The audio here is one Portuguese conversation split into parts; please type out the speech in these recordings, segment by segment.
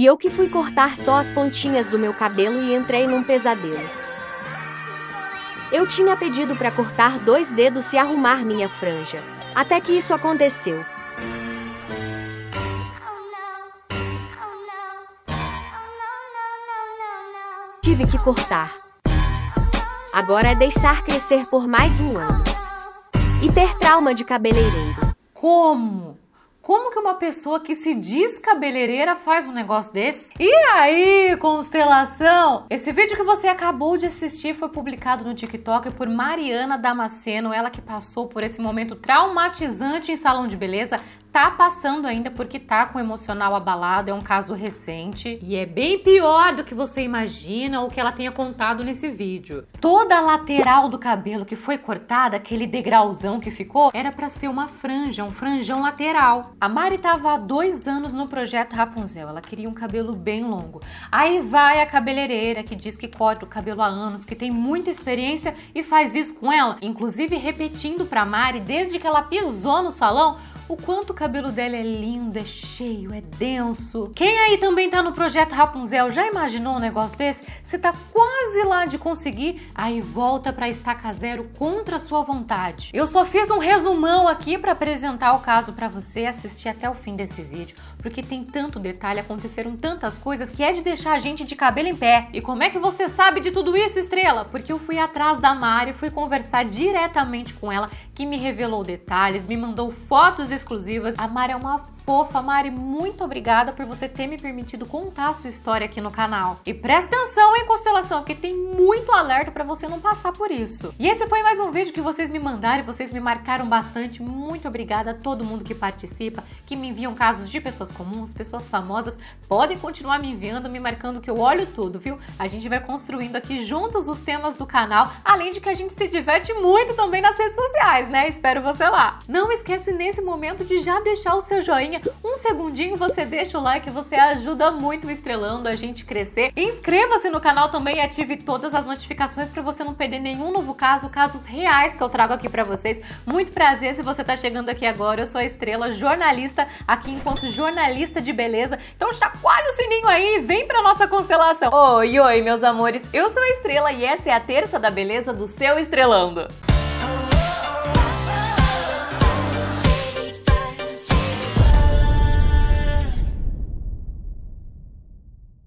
E eu que fui cortar só as pontinhas do meu cabelo e entrei num pesadelo. Eu tinha pedido para cortar dois dedos e arrumar minha franja. Até que isso aconteceu. Tive que cortar. Agora é deixar crescer por mais um ano. E ter trauma de cabeleireiro. Como? Como que uma pessoa que se diz cabeleireira faz um negócio desse? E aí, constelação? Esse vídeo que você acabou de assistir foi publicado no TikTok por Mariana Damasceno, ela que passou por esse momento traumatizante em salão de beleza, tá passando ainda porque tá com o emocional abalado, é um caso recente e é bem pior do que você imagina ou que ela tenha contado nesse vídeo. Toda a lateral do cabelo que foi cortada, aquele degrauzão que ficou, era para ser uma franja, um franjão lateral. A Mari tava há dois anos no projeto Rapunzel, ela queria um cabelo bem longo. Aí vai a cabeleireira que diz que corta o cabelo há anos, que tem muita experiência e faz isso com ela, inclusive repetindo pra Mari desde que ela pisou no salão o quanto o cabelo dela é lindo, é cheio, é denso. Quem aí também tá no projeto Rapunzel, já imaginou um negócio desse? Você tá quase lá de conseguir, aí volta pra estaca zero contra sua vontade. Eu só fiz um resumão aqui para apresentar o caso para você assistir até o fim desse vídeo, porque tem tanto detalhe, aconteceram tantas coisas que é de deixar a gente de cabelo em pé. E como é que você sabe de tudo isso, Estrela? Porque eu fui atrás da Mari, fui conversar diretamente com ela que me revelou detalhes, me mandou fotos exclusivas. A Mari é uma fofa, Mari, muito obrigada por você ter me permitido contar a sua história aqui no canal. E presta atenção, hein, constelação, que tem muito alerta para você não passar por isso. E esse foi mais um vídeo que vocês me mandaram, vocês me marcaram bastante. Muito obrigada a todo mundo que participa, que me enviam casos de pessoas comuns, pessoas famosas. Podem continuar me enviando, me marcando que eu olho tudo, viu? A gente vai construindo aqui juntos os temas do canal, além de que a gente se diverte muito também nas redes sociais, né? Espero você lá. Não esquece nesse momento de já deixar o seu joinha um segundinho você deixa o like, você ajuda muito estrelando a gente crescer. Inscreva-se no canal também e ative todas as notificações para você não perder nenhum novo caso, casos reais que eu trago aqui para vocês. Muito prazer se você tá chegando aqui agora. Eu sou a Estrela, jornalista aqui enquanto jornalista de beleza. Então chacoalha o sininho aí e vem pra nossa constelação. Oi, oi, meus amores. Eu sou a Estrela e essa é a terça da beleza do seu Estrelando.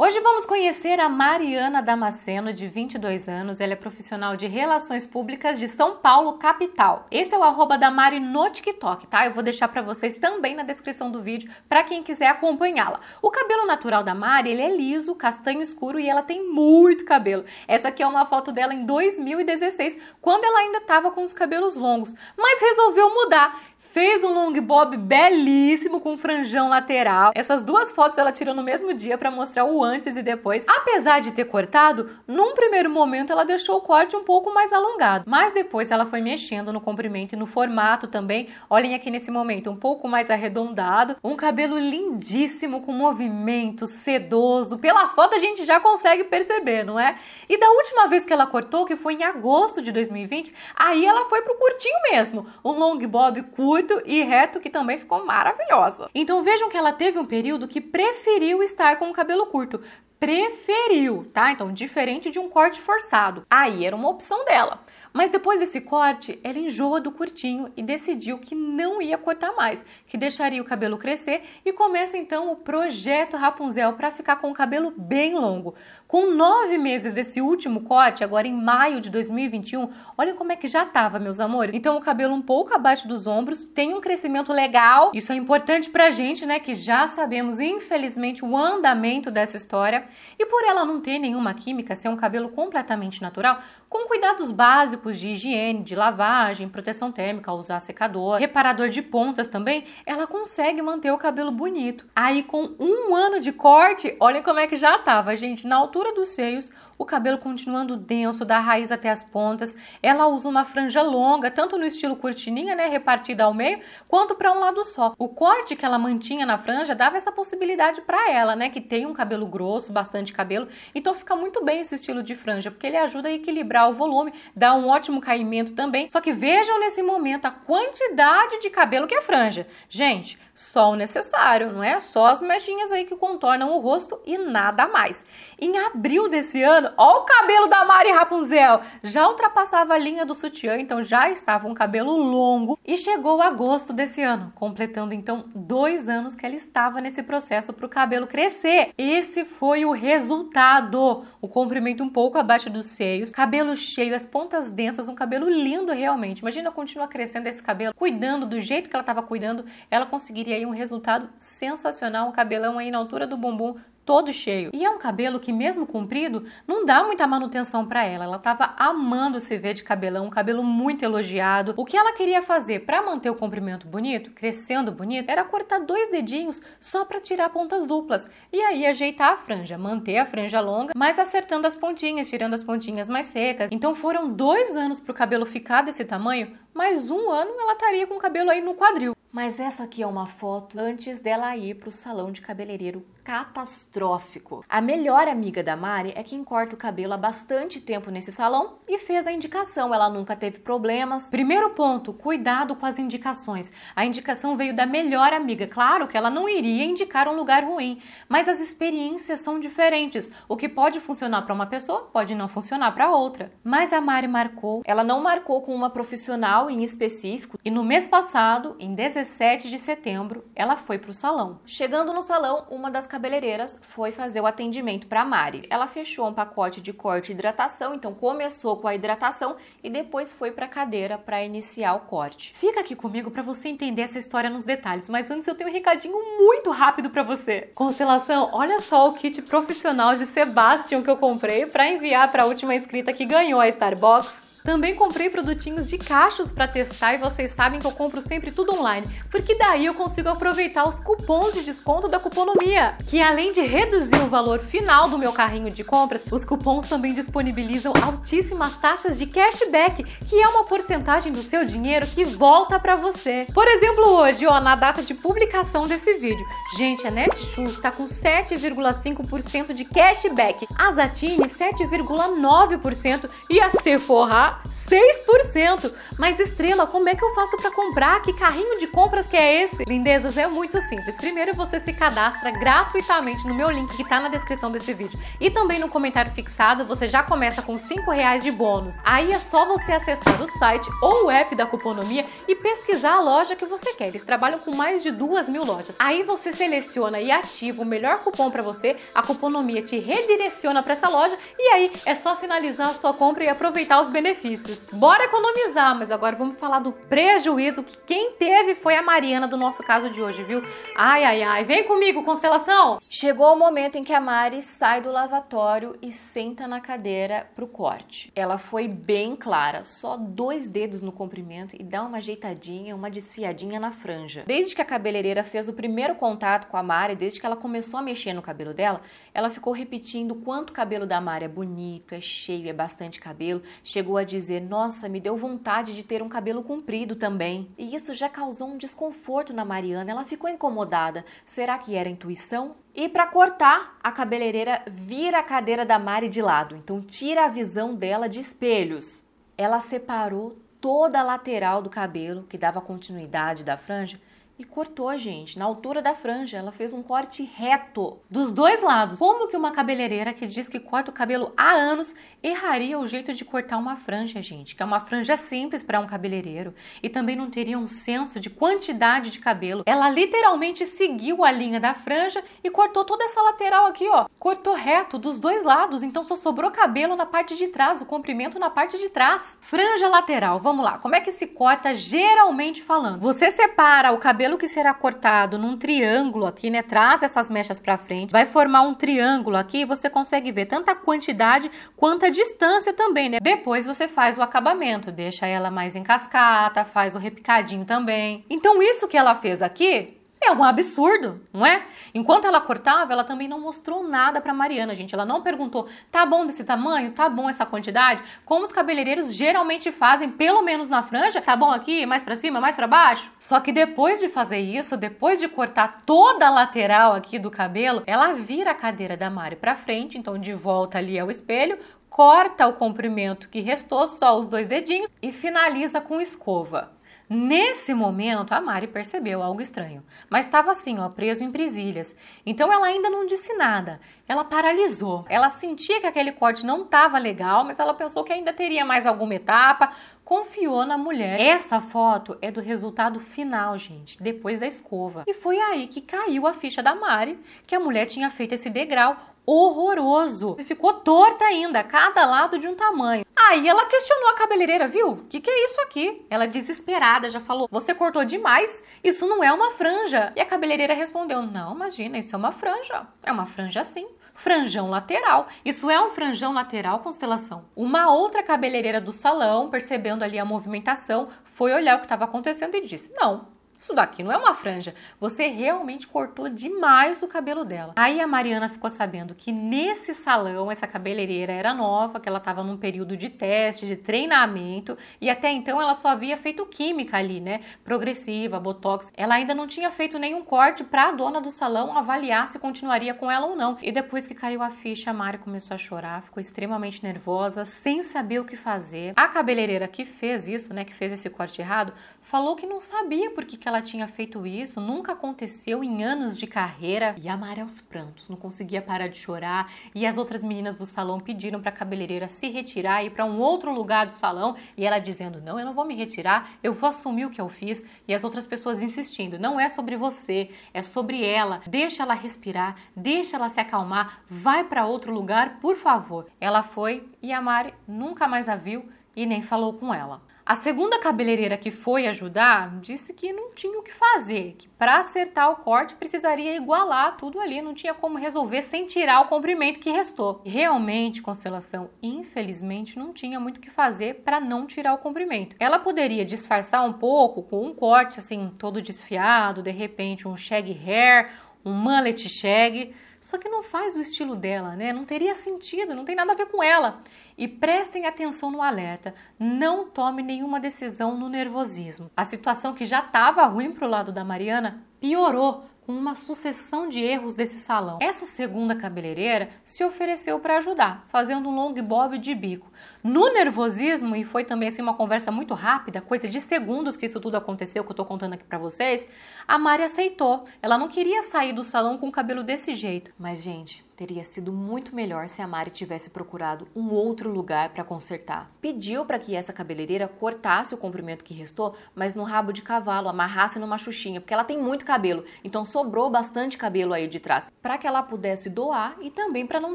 Hoje vamos conhecer a Mariana Damasceno, de 22 anos. Ela é profissional de Relações Públicas de São Paulo, capital. Esse é o arroba da Mari no TikTok, tá? Eu vou deixar para vocês também na descrição do vídeo para quem quiser acompanhá-la. O cabelo natural da Mari, ele é liso, castanho escuro e ela tem muito cabelo. Essa aqui é uma foto dela em 2016, quando ela ainda estava com os cabelos longos, mas resolveu mudar fez um long bob belíssimo com franjão lateral. Essas duas fotos ela tirou no mesmo dia para mostrar o antes e depois. Apesar de ter cortado, num primeiro momento ela deixou o corte um pouco mais alongado, mas depois ela foi mexendo no comprimento e no formato também. Olhem aqui nesse momento, um pouco mais arredondado, um cabelo lindíssimo com movimento sedoso. Pela foto a gente já consegue perceber, não é? E da última vez que ela cortou, que foi em agosto de 2020, aí ela foi pro curtinho mesmo, um long bob curto e reto que também ficou maravilhosa. Então vejam que ela teve um período que preferiu estar com o cabelo curto, preferiu, tá? Então, diferente de um corte forçado. Aí era uma opção dela. Mas depois desse corte, ela enjoa do curtinho e decidiu que não ia cortar mais, que deixaria o cabelo crescer e começa então o projeto Rapunzel para ficar com o cabelo bem longo. Com nove meses desse último corte, agora em maio de 2021, olhem como é que já tava, meus amores. Então, o cabelo um pouco abaixo dos ombros, tem um crescimento legal. Isso é importante pra gente, né? Que já sabemos, infelizmente, o andamento dessa história. E por ela não ter nenhuma química, ser um cabelo completamente natural, com cuidados básicos de higiene, de lavagem, proteção térmica, usar secador, reparador de pontas também, ela consegue manter o cabelo bonito. Aí, com um ano de corte, olhem como é que já tava, gente, na altura altura dos seios, o cabelo continuando denso da raiz até as pontas. Ela usa uma franja longa, tanto no estilo cortininha, né, repartida ao meio, quanto para um lado só. O corte que ela mantinha na franja dava essa possibilidade para ela, né, que tem um cabelo grosso, bastante cabelo, então fica muito bem esse estilo de franja, porque ele ajuda a equilibrar o volume, dá um ótimo caimento também. Só que vejam nesse momento a quantidade de cabelo que a é franja. Gente, só o necessário, não é? Só as mechinhas aí que contornam o rosto e nada mais. Em abril desse ano, ó o cabelo da Mari Rapunzel, já ultrapassava a linha do sutiã, então já estava um cabelo longo e chegou agosto desse ano, completando então dois anos que ela estava nesse processo para o cabelo crescer. Esse foi o resultado: o comprimento um pouco abaixo dos seios, cabelo cheio, as pontas densas, um cabelo lindo realmente. Imagina, continua crescendo esse cabelo, cuidando do jeito que ela estava cuidando, ela conseguiria teria aí um resultado sensacional, um cabelão aí na altura do bumbum todo cheio. E é um cabelo que mesmo comprido não dá muita manutenção para ela. Ela tava amando se ver de cabelão, um cabelo muito elogiado. O que ela queria fazer para manter o comprimento bonito, crescendo bonito, era cortar dois dedinhos só para tirar pontas duplas e aí ajeitar a franja, manter a franja longa, mas acertando as pontinhas, tirando as pontinhas mais secas. Então foram dois anos para o cabelo ficar desse tamanho, mais um ano ela estaria com o cabelo aí no quadril. Mas essa aqui é uma foto antes dela ir para o salão de cabeleireiro catastrófico. A melhor amiga da Mari é quem corta o cabelo há bastante tempo nesse salão e fez a indicação, ela nunca teve problemas. Primeiro ponto, cuidado com as indicações. A indicação veio da melhor amiga, claro que ela não iria indicar um lugar ruim, mas as experiências são diferentes. O que pode funcionar para uma pessoa pode não funcionar para outra. Mas a Mari marcou, ela não marcou com uma profissional em específico e no mês passado, em 17 de setembro, ela foi para o salão. Chegando no salão, uma das cabeleireiras foi fazer o atendimento para Mari. Ela fechou um pacote de corte e hidratação, então começou com a hidratação e depois foi para a cadeira para iniciar o corte. Fica aqui comigo para você entender essa história nos detalhes, mas antes eu tenho um recadinho muito rápido para você. Constelação, olha só o kit profissional de Sebastian que eu comprei para enviar para a última inscrita que ganhou a Starbucks. Também comprei produtinhos de cachos para testar e vocês sabem que eu compro sempre tudo online, porque daí eu consigo aproveitar os cupons de desconto da Cuponomia, que além de reduzir o valor final do meu carrinho de compras, os cupons também disponibilizam altíssimas taxas de cashback, que é uma porcentagem do seu dinheiro que volta para você. Por exemplo, hoje, ó, na data de publicação desse vídeo, gente, a Netshoes está com 7,5% de cashback, a Zatini 7,9% e a Sephora 6%. Mas Estrela, como é que eu faço para comprar? Que carrinho de compras que é esse? Lindezas, é muito simples. Primeiro você se cadastra gratuitamente no meu link que tá na descrição desse vídeo e também no comentário fixado, você já começa com 5 reais de bônus. Aí é só você acessar o site ou o app da Cuponomia e pesquisar a loja que você quer. Eles trabalham com mais de duas mil lojas. Aí você seleciona e ativa o melhor cupom para você, a Cuponomia te redireciona para essa loja e aí é só finalizar a sua compra e aproveitar os benefícios benefícios. Bora economizar, mas agora vamos falar do prejuízo que quem teve foi a Mariana do nosso caso de hoje, viu? Ai, ai, ai, vem comigo, constelação! Chegou o momento em que a Mari sai do lavatório e senta na cadeira pro corte. Ela foi bem clara, só dois dedos no comprimento e dá uma ajeitadinha, uma desfiadinha na franja. Desde que a cabeleireira fez o primeiro contato com a Mari, desde que ela começou a mexer no cabelo dela, ela ficou repetindo quanto o cabelo da Mari é bonito, é cheio, é bastante cabelo, chegou a dizer: Nossa, me deu vontade de ter um cabelo comprido também. E isso já causou um desconforto na Mariana, ela ficou incomodada. Será que era intuição? E para cortar, a cabeleireira vira a cadeira da Mari de lado, então tira a visão dela de espelhos. Ela separou toda a lateral do cabelo, que dava continuidade da franja, e cortou a gente. Na altura da franja, ela fez um corte reto dos dois lados. Como que uma cabeleireira que diz que corta o cabelo há anos erraria o jeito de cortar uma franja, gente? Que é uma franja simples para um cabeleireiro e também não teria um senso de quantidade de cabelo. Ela literalmente seguiu a linha da franja e cortou toda essa lateral aqui, ó. Cortou reto dos dois lados, então só sobrou cabelo na parte de trás, o comprimento na parte de trás. Franja lateral, vamos lá. Como é que se corta geralmente falando? Você separa o cabelo cabelo que será cortado num triângulo aqui, né? Traz essas mechas para frente, vai formar um triângulo aqui você consegue ver tanta quantidade quanto a distância também, né? Depois você faz o acabamento, deixa ela mais em cascata, faz o repicadinho também. Então isso que ela fez aqui é um absurdo, não é? Enquanto ela cortava, ela também não mostrou nada para Mariana, gente. Ela não perguntou: "Tá bom desse tamanho? Tá bom essa quantidade?" Como os cabeleireiros geralmente fazem, pelo menos na franja, tá bom aqui, mais para cima, mais para baixo. Só que depois de fazer isso, depois de cortar toda a lateral aqui do cabelo, ela vira a cadeira da Mari para frente, então de volta ali ao espelho, corta o comprimento que restou, só os dois dedinhos e finaliza com escova. Nesse momento, a Mari percebeu algo estranho, mas estava assim, ó, preso em presilhas. Então ela ainda não disse nada, ela paralisou. Ela sentia que aquele corte não estava legal, mas ela pensou que ainda teria mais alguma etapa, confiou na mulher. Essa foto é do resultado final, gente, depois da escova. E foi aí que caiu a ficha da Mari, que a mulher tinha feito esse degrau horroroso. ficou torta ainda, cada lado de um tamanho. Aí ela questionou a cabeleireira, viu? O que, que é isso aqui? Ela desesperada já falou: Você cortou demais, isso não é uma franja. E a cabeleireira respondeu: Não, imagina, isso é uma franja. É uma franja sim franjão lateral. Isso é um franjão lateral, constelação. Uma outra cabeleireira do salão, percebendo ali a movimentação, foi olhar o que estava acontecendo e disse: Não, isso daqui não é uma franja. Você realmente cortou demais o cabelo dela. Aí a Mariana ficou sabendo que nesse salão essa cabeleireira era nova, que ela estava num período de teste, de treinamento, e até então ela só havia feito química ali, né? Progressiva, botox. Ela ainda não tinha feito nenhum corte para a dona do salão avaliar se continuaria com ela ou não. E depois que caiu a ficha, a Mari começou a chorar, ficou extremamente nervosa, sem saber o que fazer. A cabeleireira que fez isso, né, que fez esse corte errado, falou que não sabia porque que ela tinha feito isso, nunca aconteceu em anos de carreira. E a Mari aos prantos, não conseguia parar de chorar, e as outras meninas do salão pediram para a cabeleireira se retirar e ir para um outro lugar do salão, e ela dizendo: "Não, eu não vou me retirar, eu vou assumir o que eu fiz". E as outras pessoas insistindo: "Não é sobre você, é sobre ela. Deixa ela respirar, deixa ela se acalmar, vai para outro lugar, por favor". Ela foi e a Mari nunca mais a viu e nem falou com ela. A segunda cabeleireira que foi ajudar disse que não tinha o que fazer, que para acertar o corte precisaria igualar tudo ali, não tinha como resolver sem tirar o comprimento que restou. Realmente, Constelação, infelizmente, não tinha muito o que fazer para não tirar o comprimento. Ela poderia disfarçar um pouco com um corte assim todo desfiado, de repente um shag hair, um mullet shag, só que não faz o estilo dela, né? Não teria sentido, não tem nada a ver com ela. E prestem atenção no alerta: não tome nenhuma decisão no nervosismo. A situação que já estava ruim para o lado da Mariana piorou com uma sucessão de erros desse salão. Essa segunda cabeleireira se ofereceu para ajudar, fazendo um long bob de bico. No nervosismo, e foi também assim uma conversa muito rápida, coisa de segundos que isso tudo aconteceu, que eu tô contando aqui para vocês, a Mari aceitou. Ela não queria sair do salão com o cabelo desse jeito. Mas, gente, teria sido muito melhor se a Mari tivesse procurado um outro lugar para consertar. Pediu para que essa cabeleireira cortasse o comprimento que restou, mas no rabo de cavalo, amarrasse numa xuxinha, porque ela tem muito cabelo, então sobrou bastante cabelo aí de trás, para que ela pudesse doar e também para não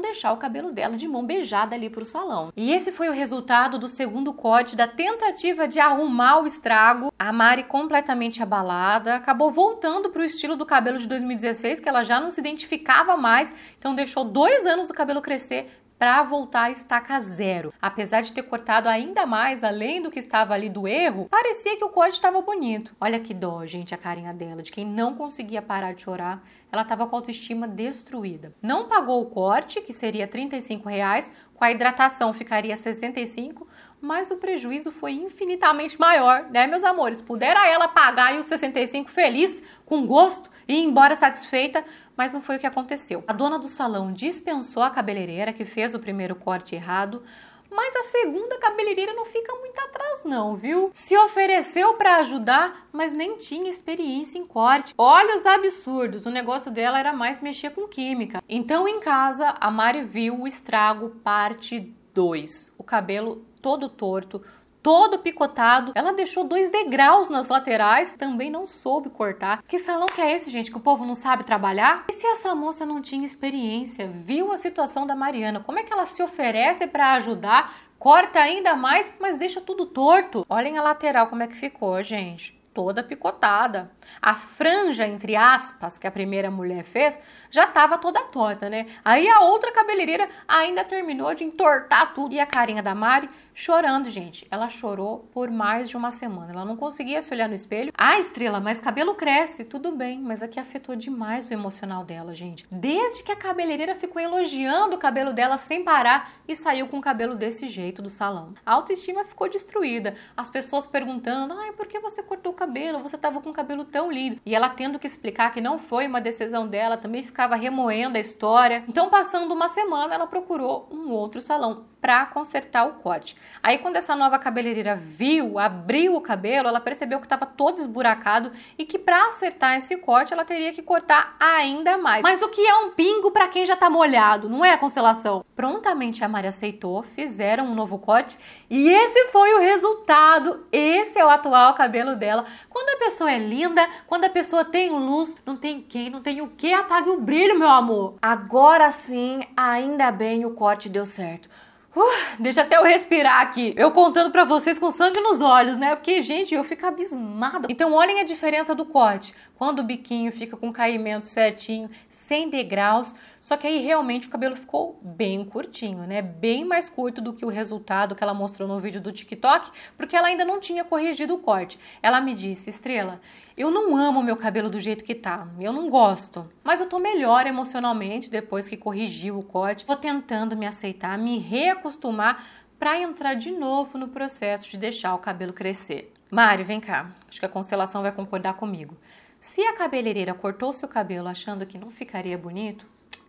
deixar o cabelo dela de mão beijada ali pro salão. E esse foi o resultado do segundo corte da tentativa de arrumar o estrago. A Mari, completamente abalada, acabou voltando para o estilo do cabelo de 2016, que ela já não se identificava mais, então deixou dois anos o cabelo crescer para voltar à estaca zero. Apesar de ter cortado ainda mais além do que estava ali do erro, parecia que o corte estava bonito. Olha que dó, gente, a carinha dela, de quem não conseguia parar de chorar. Ela estava com a autoestima destruída. Não pagou o corte, que seria 35 reais, com a hidratação ficaria 65, mas o prejuízo foi infinitamente maior, né, meus amores? Pudera ela pagar aí os 65 feliz, com gosto e embora satisfeita, mas não foi o que aconteceu. A dona do salão dispensou a cabeleireira que fez o primeiro corte errado, mas a segunda cabeleireira não fica muito atrás não, viu? Se ofereceu para ajudar, mas nem tinha experiência em corte. Olha os absurdos, o negócio dela era mais mexer com química. Então em casa, a Mari viu o estrago parte 2. O cabelo todo torto, todo picotado. Ela deixou dois degraus nas laterais, também não soube cortar. Que salão que é esse, gente? Que o povo não sabe trabalhar? E se essa moça não tinha experiência, viu a situação da Mariana? Como é que ela se oferece para ajudar? Corta ainda mais, mas deixa tudo torto. Olhem a lateral como é que ficou, gente toda picotada. A franja, entre aspas, que a primeira mulher fez, já estava toda torta, né? Aí a outra cabeleireira ainda terminou de entortar tudo e a carinha da Mari chorando, gente. Ela chorou por mais de uma semana. Ela não conseguia se olhar no espelho. Ah, estrela, mas cabelo cresce, tudo bem, mas aqui afetou demais o emocional dela, gente. Desde que a cabeleireira ficou elogiando o cabelo dela sem parar e saiu com o cabelo desse jeito do salão. A autoestima ficou destruída. As pessoas perguntando: "Ai, por que você cortou o cabelo cabelo, você estava com o cabelo tão lindo. E ela tendo que explicar que não foi uma decisão dela, também ficava remoendo a história. Então, passando uma semana, ela procurou um outro salão para consertar o corte. Aí quando essa nova cabeleireira viu, abriu o cabelo, ela percebeu que estava todo esburacado e que para acertar esse corte ela teria que cortar ainda mais. Mas o que é um pingo para quem já está molhado? Não é a constelação. Prontamente a Mari aceitou, fizeram um novo corte e esse foi o resultado. Esse é o atual cabelo dela. Quando a pessoa é linda, quando a pessoa tem luz, não tem quem, não tem o que apague o brilho, meu amor. Agora sim, ainda bem o corte deu certo. Uh, deixa até eu respirar aqui. Eu contando para vocês com sangue nos olhos, né? Porque, gente, eu fico abismada. Então, olhem a diferença do corte. Quando o biquinho fica com caimento certinho, sem degraus, só que aí realmente o cabelo ficou bem curtinho, né? Bem mais curto do que o resultado que ela mostrou no vídeo do TikTok, porque ela ainda não tinha corrigido o corte. Ela me disse, Estrela, eu não amo meu cabelo do jeito que tá, eu não gosto, mas eu tô melhor emocionalmente depois que corrigi o corte. Tô tentando me aceitar, me reacostumar para entrar de novo no processo de deixar o cabelo crescer. Mari, vem cá. Acho que a constelação vai concordar comigo. Se a cabeleireira cortou seu cabelo achando que não ficaria bonito,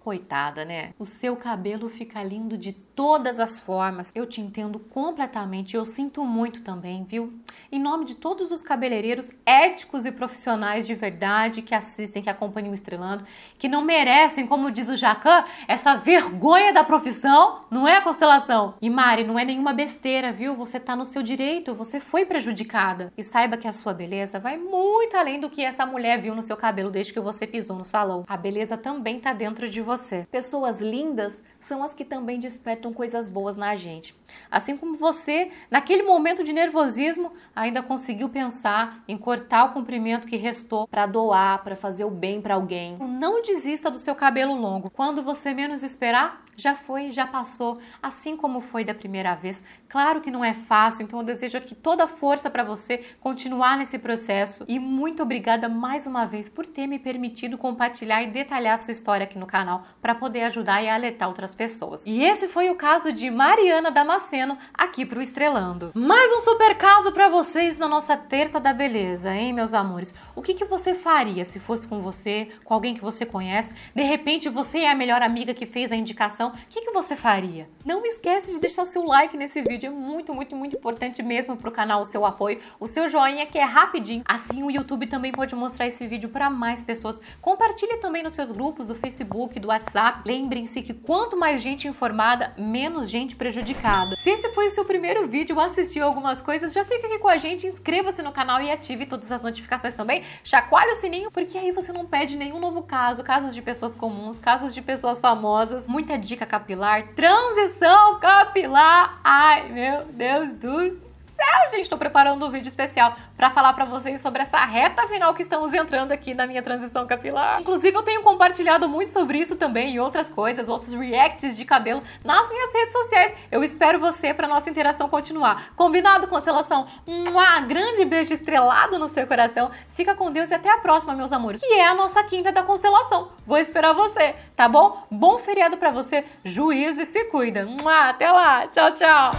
Coitada, né? O seu cabelo fica lindo de todas as formas. Eu te entendo completamente, eu sinto muito também, viu? Em nome de todos os cabeleireiros éticos e profissionais de verdade que assistem, que acompanham o Estrelando, que não merecem, como diz o Jacan, essa vergonha da profissão, não é, Constelação? E Mari, não é nenhuma besteira, viu? Você tá no seu direito, você foi prejudicada. E saiba que a sua beleza vai muito além do que essa mulher viu no seu cabelo desde que você pisou no salão. A beleza também tá dentro de você. Pessoas lindas são as que também despertam coisas boas na gente. Assim como você, naquele momento de nervosismo, ainda conseguiu pensar em cortar o comprimento que restou para doar, para fazer o bem para alguém. Não desista do seu cabelo longo. Quando você menos esperar, já foi, já passou, assim como foi da primeira vez. Claro que não é fácil, então eu desejo aqui toda a força para você continuar nesse processo e muito obrigada mais uma vez por ter me permitido compartilhar e detalhar a sua história aqui no canal para poder ajudar e alertar outras pessoas. E esse foi o caso de Mariana Damasceno aqui pro Estrelando. Mais um super caso para vocês na nossa terça da beleza, hein, meus amores? O que, que você faria se fosse com você, com alguém que você conhece? De repente você é a melhor amiga que fez a indicação. O que, que você faria? Não esquece de deixar seu like nesse vídeo, é muito, muito, muito importante mesmo pro canal, o seu apoio, o seu joinha que é rapidinho. Assim o YouTube também pode mostrar esse vídeo para mais pessoas. Compartilhe também nos seus grupos do Facebook, do WhatsApp. Lembrem-se que quanto mais gente informada, menos gente prejudicada. Se esse foi o seu primeiro vídeo ou assistiu algumas coisas, já fica aqui com a gente, inscreva-se no canal e ative todas as notificações também, chacoalhe o sininho, porque aí você não perde nenhum novo caso, casos de pessoas comuns, casos de pessoas famosas, muita dica capilar, transição capilar, ai meu Deus do céu! céu, gente, estou preparando um vídeo especial para falar para vocês sobre essa reta final que estamos entrando aqui na minha transição capilar. Inclusive, eu tenho compartilhado muito sobre isso também e outras coisas, outros reacts de cabelo nas minhas redes sociais. Eu espero você para nossa interação continuar. Combinado, constelação? Um grande beijo estrelado no seu coração. Fica com Deus e até a próxima, meus amores, que é a nossa quinta da constelação. Vou esperar você, tá bom? Bom feriado para você, juízo e se cuida. Até lá, tchau, tchau.